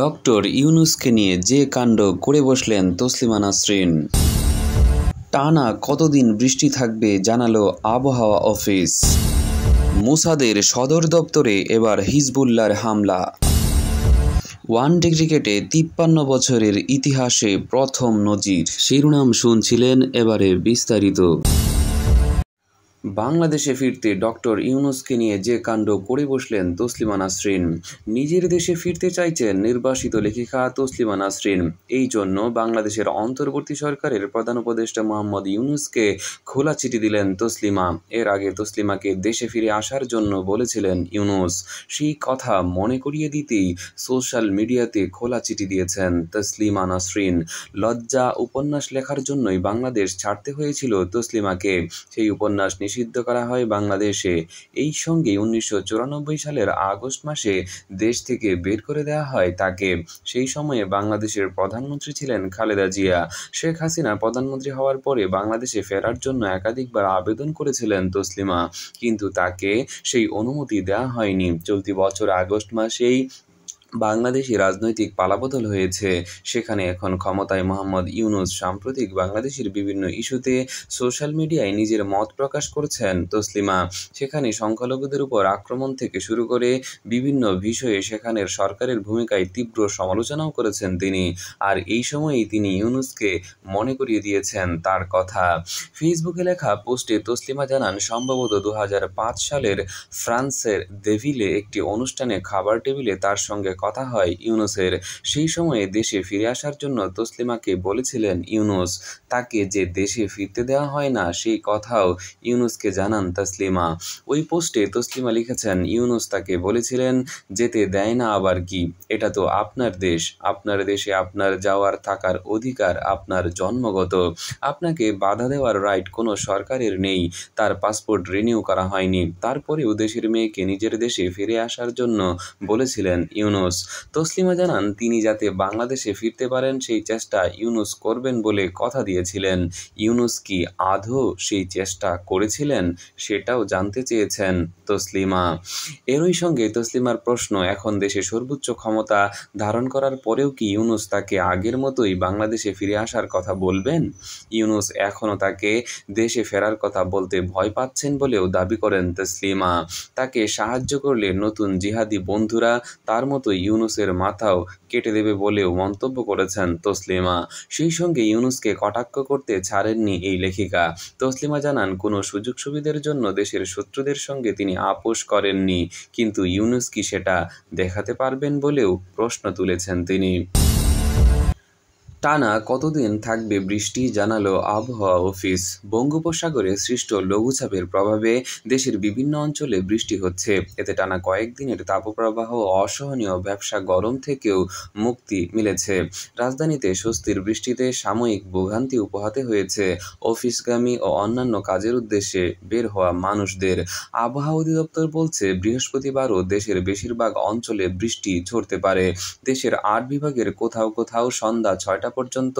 doctor ইউনুসকে নিয়ে যে কাণ্ড করে বসলেন তসলিমা নাসরিন টানা কতদিন বৃষ্টি থাকবে জানালো আবহাওয়া অফিস মোসাদের সদর দপ্তরে এবার হিজবুল্লার হামলা ডে ক্রিকেটে তিপ্পান্ন বছরের ইতিহাসে প্রথম নজির শিরোনাম শুনছিলেন এবারে বিস্তারিত বাংলাদেশে ফিরতে ডক্টর ইউনুসকে নিয়ে যে কাণ্ড করে বসলেন তসলিমা নাসরিন নিজের দেশে ফিরতে চাইছেন নির্বাসিত লেখিকা তসলিমা নাসরিন এই জন্য বাংলাদেশের অন্তর্বর্তী সরকারের প্রধান উপদেষ্টা মোহাম্মদ ইউনুসকে খোলা চিঠি দিলেন তসলিমা এর আগে তসলিমাকে দেশে ফিরে আসার জন্য বলেছিলেন ইউনুস সেই কথা মনে করিয়ে দিতেই সোশ্যাল মিডিয়াতে খোলা চিঠি দিয়েছেন তসলিমা নাসরিন লজ্জা উপন্যাস লেখার জন্যই বাংলাদেশ ছাড়তে হয়েছিল তসলিমাকে সেই উপন্যাস নিষিদ্ধ নিষিদ্ধ করা হয় বাংলাদেশে এই সঙ্গে উনিশশো সালের আগস্ট মাসে দেশ থেকে বের করে দেওয়া হয় তাকে সেই সময়ে বাংলাদেশের প্রধানমন্ত্রী ছিলেন খালেদা জিয়া শেখ হাসিনা প্রধানমন্ত্রী হওয়ার পরে বাংলাদেশে ফেরার জন্য একাধিকবার আবেদন করেছিলেন তসলিমা কিন্তু তাকে সেই অনুমতি দেওয়া হয়নি চলতি বছর আগস্ট মাসেই বাংলাদেশি রাজনৈতিক পালাবদল হয়েছে সেখানে এখন ক্ষমতায় মোহাম্মদ ইউনুস সাম্প্রতিক বাংলাদেশের বিভিন্ন ইস্যুতে সোশ্যাল মিডিয়ায় নিজের মত প্রকাশ করছেন তসলিমা সেখানে সংখ্যালঘুদের উপর আক্রমণ থেকে শুরু করে বিভিন্ন বিষয়ে সেখানের সরকারের ভূমিকায় তীব্র সমালোচনাও করেছেন তিনি আর এই সময়েই তিনি ইউনুসকে মনে করিয়ে দিয়েছেন তার কথা ফেসবুকে লেখা পোস্টে তসলিমা জানান সম্ভবত দু সালের ফ্রান্সের দেভিলে একটি অনুষ্ঠানে খাবার টেবিলে তার সঙ্গে কথা হয় ইউনুসের সেই সময়ে দেশে ফিরে আসার জন্য তসলিমাকে বলেছিলেন ইউনুস তাকে যে দেশে ফিরতে দেওয়া হয় না সেই কথাও ইউনুসকে জানান তসলিমা ওই পোস্টে তসলিমা লিখেছেন ইউনুস তাকে বলেছিলেন যেতে দেয় না আবার কি এটা তো আপনার দেশ আপনার দেশে আপনার যাওয়ার থাকার অধিকার আপনার জন্মগত আপনাকে বাধা দেওয়ার রাইট কোনো সরকারের নেই তার পাসপোর্ট রিনিউ করা হয়নি তারপরেও দেশের মেয়েকে নিজের দেশে ফিরে আসার জন্য বলেছিলেন ইউনুস ইউনুস তসলিমা জানান তিনি যাতে বাংলাদেশে ফিরতে পারেন সেই চেষ্টা ইউনুস করবেন বলে কথা দিয়েছিলেন ইউনুস কি আধো সেই চেষ্টা করেছিলেন সেটাও জানতে চেয়েছেন তসলিমা এরই সঙ্গে তসলিমার প্রশ্ন এখন দেশে সর্বোচ্চ ক্ষমতা ধারণ করার পরেও কি ইউনুস তাকে আগের মতোই বাংলাদেশে ফিরে আসার কথা বলবেন ইউনুস এখনও তাকে দেশে ফেরার কথা বলতে ভয় পাচ্ছেন বলেও দাবি করেন তসলিমা তাকে সাহায্য করলে নতুন জিহাদি বন্ধুরা তার মতোই ইউনুসের মাথাও কেটে দেবে বলেও মন্তব্য করেছেন তসলিমা সেই সঙ্গে ইউনুসকে কটাক্ষ করতে ছাড়েননি এই লেখিকা তসলিমা জানান কোনো সুযোগ সুবিধার জন্য দেশের শত্রুদের সঙ্গে তিনি আপোষ করেননি কিন্তু ইউনুস কি সেটা দেখাতে পারবেন বলেও প্রশ্ন তুলেছেন তিনি টানা কতদিন থাকবে বৃষ্টি জানালো আবহাওয়া অফিস বঙ্গোপসাগরে সৃষ্ট লঘুচাপের প্রভাবে দেশের বিভিন্ন অঞ্চলে বৃষ্টি হচ্ছে এতে টানা কয়েকদিনের তাপপ্রবাহ অসহনীয় ব্যবসা গরম থেকেও মুক্তি মিলেছে রাজধানীতে স্বস্তির বৃষ্টিতে সাময়িক ভোগান্তি উপহাতে হয়েছে অফিসগামী ও অন্যান্য কাজের উদ্দেশ্যে বের হওয়া মানুষদের আবহাওয়া অধিদপ্তর বলছে বৃহস্পতিবারও দেশের বেশিরভাগ অঞ্চলে বৃষ্টি ঝরতে পারে দেশের আট বিভাগের কোথাও কোথাও সন্ধ্যা ছয়টা পর্যন্ত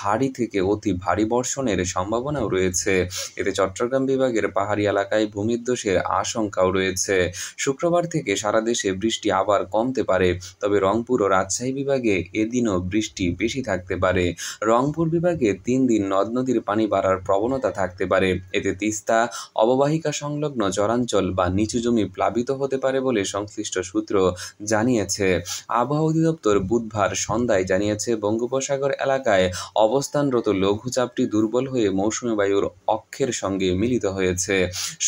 ভারী থেকে অতি ভারী বর্ষণের সম্ভাবনাও রয়েছে এতে চট্টগ্রাম বিভাগের পাহাড়ি এলাকায় ভূমিধ্বসের আশঙ্কাও রয়েছে শুক্রবার থেকে সারা দেশে বৃষ্টি আবার কমতে পারে তবে রংপুর ও রাজশাহী বিভাগে এদিনও বৃষ্টি বেশি থাকতে পারে রংপুর বিভাগে তিন দিন নদ নদীর পানি বাড়ার প্রবণতা থাকতে পারে এতে তিস্তা অববাহিকা সংলগ্ন চরাঞ্চল বা নিচু জমি প্লাবিত হতে পারে বলে সংশ্লিষ্ট সূত্র জানিয়েছে আবহাওয়া অধিদপ্তর বুধবার সন্ধ্যায় জানিয়েছে বঙ্গোপসাগর বঙ্গোপসাগর এলাকায় অবস্থানরত লঘুচাপটি দুর্বল হয়ে মৌসুমি বায়ুর অক্ষের সঙ্গে মিলিত হয়েছে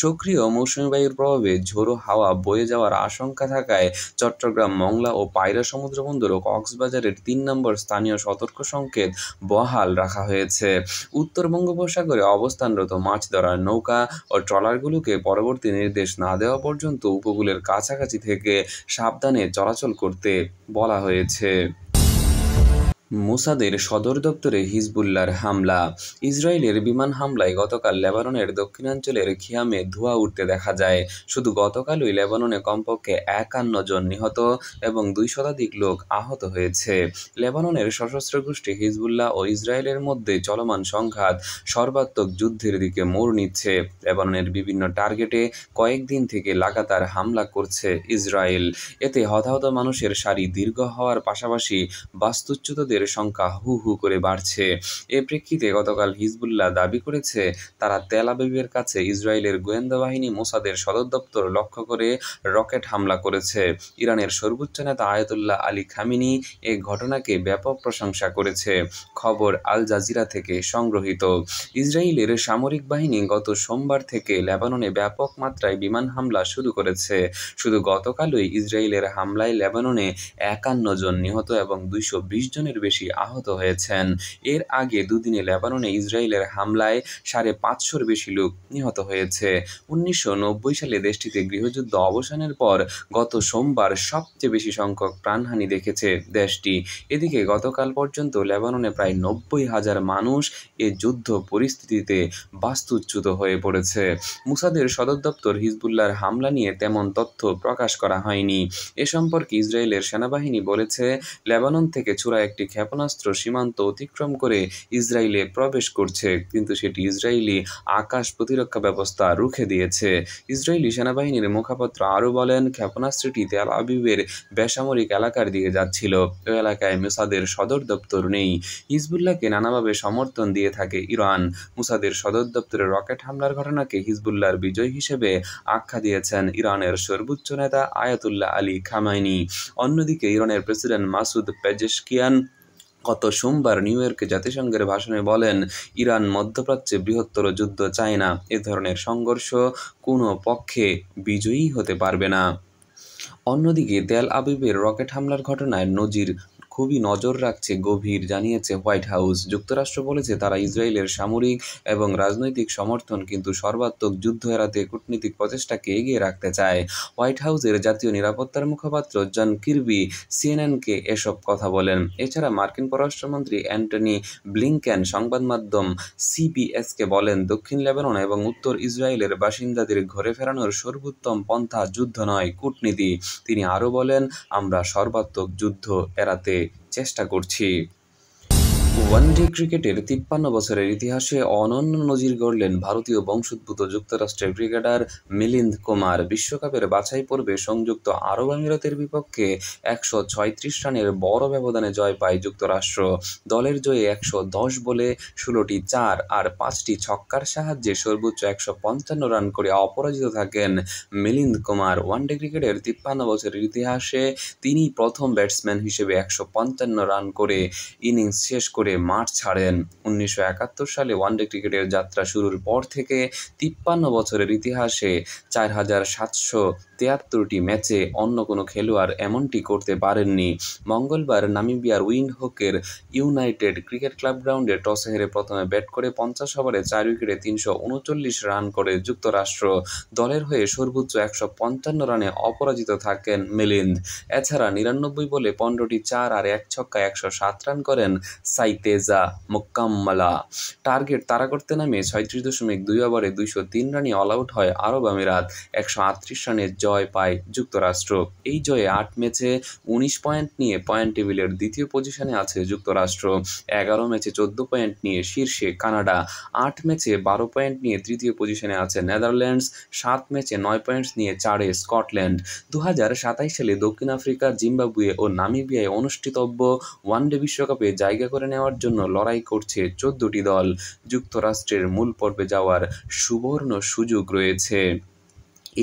সক্রিয় মৌসুমি বায়ুর প্রভাবে ঝোড়ো হাওয়া বয়ে যাওয়ার আশঙ্কা থাকায় চট্টগ্রাম মংলা ও পায়রা সমুদ্র বন্দর ও কক্সবাজারের তিন নম্বর স্থানীয় সতর্ক সংকেত বহাল রাখা হয়েছে উত্তর বঙ্গোপসাগরে অবস্থানরত মাছ ধরার নৌকা ও ট্রলারগুলোকে পরবর্তী নির্দেশ না দেওয়া পর্যন্ত উপকূলের কাছাকাছি থেকে সাবধানে চলাচল করতে বলা হয়েছে মোসাদের সদর দপ্তরে হিজবুল্লার হামলা ইসরায়েলের বিমান হামলায় গতকাল লেবাননের দক্ষিণাঞ্চলের খিয়ামে ধোঁয়া উঠতে দেখা যায় শুধু গতকালই লেবাননে কমপক্ষে একান্ন জন নিহত এবং দুই শতাধিক লোক আহত হয়েছে লেবাননের সশস্ত্র গোষ্ঠী হিজবুল্লাহ ও ইসরায়েলের মধ্যে চলমান সংঘাত সর্বাত্মক যুদ্ধের দিকে মোড় নিচ্ছে লেবাননের বিভিন্ন টার্গেটে কয়েকদিন থেকে লাগাতার হামলা করছে ইসরায়েল এতে হতাহত মানুষের সারি দীর্ঘ হওয়ার পাশাপাশি বাস্তুচ্যুতদের নিহতদের সংখ্যা হু হু করে বাড়ছে এ প্রেক্ষিতে গতকাল হিজবুল্লাহ দাবি করেছে তারা তেল আবিবের কাছে ইসরায়েলের গোয়েন্দা বাহিনী মোসাদের সদর দপ্তর লক্ষ্য করে রকেট হামলা করেছে ইরানের সর্বোচ্চ নেতা আয়তুল্লাহ আলী খামিনি এ ঘটনাকে ব্যাপক প্রশংসা করেছে খবর আল জাজিরা থেকে সংগ্রহীত ইসরায়েলের সামরিক বাহিনী গত সোমবার থেকে লেবাননে ব্যাপক মাত্রায় বিমান হামলা শুরু করেছে শুধু গতকালই ইসরায়েলের হামলায় লেবাননে একান্ন জন নিহত এবং দুইশো জনের বেশি আহত হয়েছেন এর আগে দুদিনে লেবাননে ইসরায়েলের হামলায় সাড়ে পাঁচশোর বেশি লোক নিহত হয়েছে উনিশশো সালে দেশটিতে গৃহযুদ্ধ অবসানের পর গত সোমবার সবচেয়ে বেশি সংখ্যক প্রাণহানি দেখেছে দেশটি এদিকে গতকাল পর্যন্ত লেবাননে প্রায় নব্বই হাজার মানুষ এ যুদ্ধ পরিস্থিতিতে বাস্তুচ্যুত হয়ে পড়েছে মুসাদের সদর দপ্তর হিজবুল্লার হামলা নিয়ে তেমন তথ্য প্রকাশ করা হয়নি এ সম্পর্কে ইসরায়েলের সেনাবাহিনী বলেছে লেবানন থেকে চূড়া একটি ক্ষেপণাস্ত্র সীমান্ত অতিক্রম করে ইসরায়েলে প্রবেশ করছে কিন্তু সেটি ইসরায়েলি আকাশ প্রতিরক্ষা ব্যবস্থা রুখে দিয়েছে ইসরায়েলি সেনাবাহিনীর মুখপাত্র আরও বলেন ক্ষেপণাস্ত্রটি তেল আবিবের বেসামরিক এলাকার দিকে যাচ্ছিল ওই এলাকায় মুসাদের সদর দপ্তর নেই হিজবুল্লাহকে নানাভাবে সমর্থন দিয়ে থাকে ইরান মুসাদের সদর দপ্তরে রকেট হামলার ঘটনাকে হিজবুল্লার বিজয় হিসেবে আখ্যা দিয়েছেন ইরানের সর্বোচ্চ নেতা আয়াতুল্লাহ আলী খামাইনি অন্যদিকে ইরানের প্রেসিডেন্ট মাসুদ পেজেশকিয়ান গত সোমবার নিউ ইয়র্কে জাতিসংঘের ভাষণে বলেন ইরান মধ্যপ্রাচ্যে বৃহত্তর যুদ্ধ চায় না এ ধরনের সংঘর্ষ কোনো পক্ষে বিজয়ী হতে পারবে না অন্যদিকে তেল আবিবের রকেট হামলার ঘটনায় নজির খুবই নজর রাখছে গভীর জানিয়েছে হোয়াইট হাউস যুক্তরাষ্ট্র বলেছে তারা ইসরায়েলের সামরিক এবং রাজনৈতিক সমর্থন কিন্তু সর্বাত্মক যুদ্ধ এড়াতে কূটনীতিক প্রচেষ্টাকে এগিয়ে রাখতে চায় হোয়াইট হাউসের জাতীয় নিরাপত্তার মুখপাত্র জন কির্বি সিএনএনকে এসব কথা বলেন এছাড়া মার্কিন পররাষ্ট্রমন্ত্রী অ্যান্টনি ব্লিংকেন সংবাদ মাধ্যম সিপিএসকে বলেন দক্ষিণ লেবানন এবং উত্তর ইসরায়েলের বাসিন্দাদের ঘরে ফেরানোর সর্বোত্তম পন্থা যুদ্ধ নয় কূটনীতি তিনি আরও বলেন আমরা সর্বাত্মক যুদ্ধ এড়াতে চেষ্টা করছি ওয়ানডে ক্রিকেটের তিপ্পান্ন বছরের ইতিহাসে অনন্য নজির গড়লেন ভারতীয় বংশোদ্ভূত যুক্তরাষ্ট্রের ক্রিকেটার মিলিন্দ কুমার বিশ্বকাপের বাছাই পর্বে সংযুক্ত আরব আমিরাতের বিপক্ষে একশো ছয়ত্রিশ রানের বড় ব্যবধানে জয় পায় যুক্তরাষ্ট্র দলের জয়ে একশো দশ বলে ষোলোটি চার আর পাঁচটি ছক্কার সাহায্যে সর্বোচ্চ একশো পঞ্চান্ন রান করে অপরাজিত থাকেন মিলিন্দ কুমার ওয়ানডে ক্রিকেটের তিপ্পান্ন বছরের ইতিহাসে তিনি প্রথম ব্যাটসম্যান হিসেবে একশো পঞ্চান্ন রান করে ইনিংস শেষ করে মাঠ ছাড়েন উনিশশো একাত্তর সালে ওয়ানডে ক্রিকেটের যাত্রা শুরুর পর থেকে তিপ্পান্ন বছরের ইতিহাসে চার হাজার সাতশো তেয়াত্তরটি ম্যাচে অন্য কোনো খেলোয়াড় এমনটি করতে পারেননি মঙ্গলবার নামিবিয়ার হকের ইউনাইটেড ক্রিকেট ক্লাব গ্রাউন্ডে টসে হেরে প্রথমে ব্যাট করে পঞ্চাশ ওভারে চার উইকেটে তিনশো উনচল্লিশ রান করে যুক্তরাষ্ট্র দলের হয়ে সর্বোচ্চ একশো পঞ্চান্ন রানে অপরাজিত থাকেন মিলিন্দ এছাড়া নিরানব্বই বলে পনেরোটি চার আর এক ছক্কা একশো সাত রান করেন সাইতে তেজা মোক্কাম্মালা টার্গেট তারা করতে নামে ছয়ত্রিশ দশমিক দুই ওভারে দুইশো তিন রানে অল আউট হয় আরব আমিরাত একশো আটত্রিশ রানে জয় পায় যুক্তরাষ্ট্র এই জয়ে আট ম্যাচে উনিশ পয়েন্ট নিয়ে পয়েন্ট টেবিলের দ্বিতীয় পজিশনে আছে যুক্তরাষ্ট্র এগারো ম্যাচে চোদ্দ পয়েন্ট নিয়ে শীর্ষে কানাডা আট ম্যাচে বারো পয়েন্ট নিয়ে তৃতীয় পজিশনে আছে নেদারল্যান্ডস সাত ম্যাচে নয় পয়েন্টস নিয়ে চারে স্কটল্যান্ড দু হাজার সাতাইশ সালে দক্ষিণ আফ্রিকা জিম্বাবুয়ে ও নামিবিয়ায় অনুষ্ঠিতব্য ওয়ানডে বিশ্বকাপে জায়গা করে নেওয়ার জন্য লড়াই করছে চোদ্দটি দল যুক্তরাষ্ট্রের মূল পর্বে যাওয়ার সুবর্ণ সুযোগ রয়েছে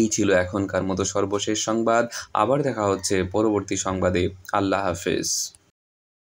এই ছিল এখনকার মতো সর্বশেষ সংবাদ আবার দেখা হচ্ছে পরবর্তী সংবাদে আল্লাহ হাফেজ